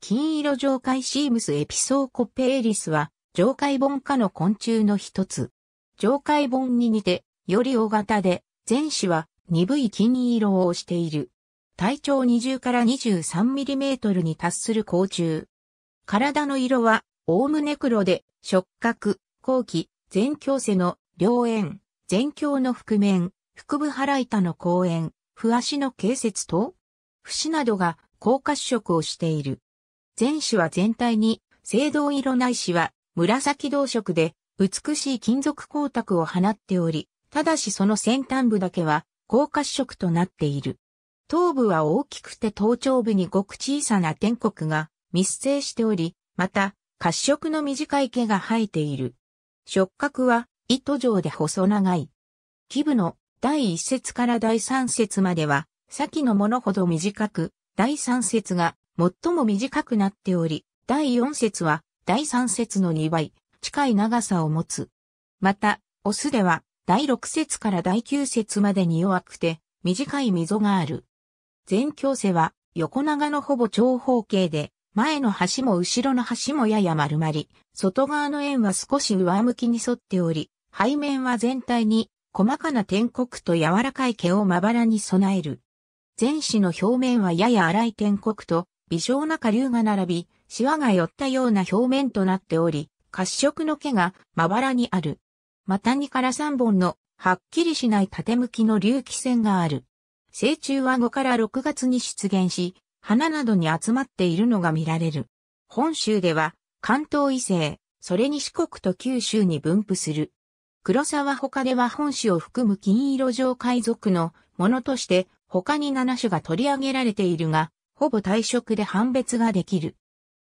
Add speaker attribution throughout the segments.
Speaker 1: 金色上海シームスエピソーコペエリスは、上海本科の昆虫の一つ。上海本に似て、より大型で、前肢は鈍い金色をしている。体長20から2 3トルに達する甲虫。体の色は、おおむね黒で、触覚、後期、前胸背の両縁、前胸の覆面、腹部腹板の後縁、不足の形節と、節などが高褐色をしている。全種は全体に、青銅色ないしは、紫銅色で、美しい金属光沢を放っており、ただしその先端部だけは、高褐色となっている。頭部は大きくて頭頂部にごく小さな天国が密生しており、また、褐色の短い毛が生えている。触覚は糸状で細長い。基部の第一節から第三節までは、先のものほど短く、第三節が最も短くなっており、第4節は第3節の2倍近い長さを持つ。また、オスでは第6節から第9節までに弱くて短い溝がある。全教世は横長のほぼ長方形で、前の端も後ろの端もやや丸まり、外側の円は少し上向きに沿っており、背面は全体に細かな天国と柔らかい毛をまばらに備える。前肢の表面はやや荒い天国と微小な下流が並び、シワが寄ったような表面となっており、褐色の毛がまばらにある。また2から3本のはっきりしない縦向きの隆起線がある。成虫は5から6月に出現し、花などに集まっているのが見られる。本州では関東以西、それに四国と九州に分布する。黒沢他では本種を含む金色状海賊のものとして他に7種が取り上げられているが、ほぼ対色で判別ができる。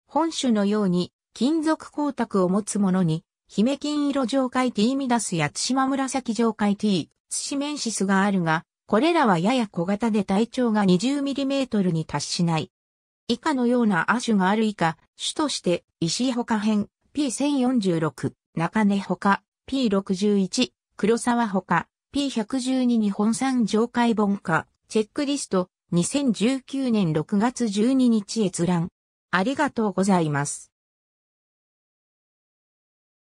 Speaker 1: 本種のように金属光沢を持つものに、姫金色上界 T ミダスや津島紫上界 T、ツシメンシスがあるが、これらはやや小型で体長が 20mm に達しない。以下のような亜種がある以下、種として石他編 P1046、中根他 P61、黒沢他 P112 日本産上海本化、チェックリスト、2019年6月12日閲覧。ありがとうございます。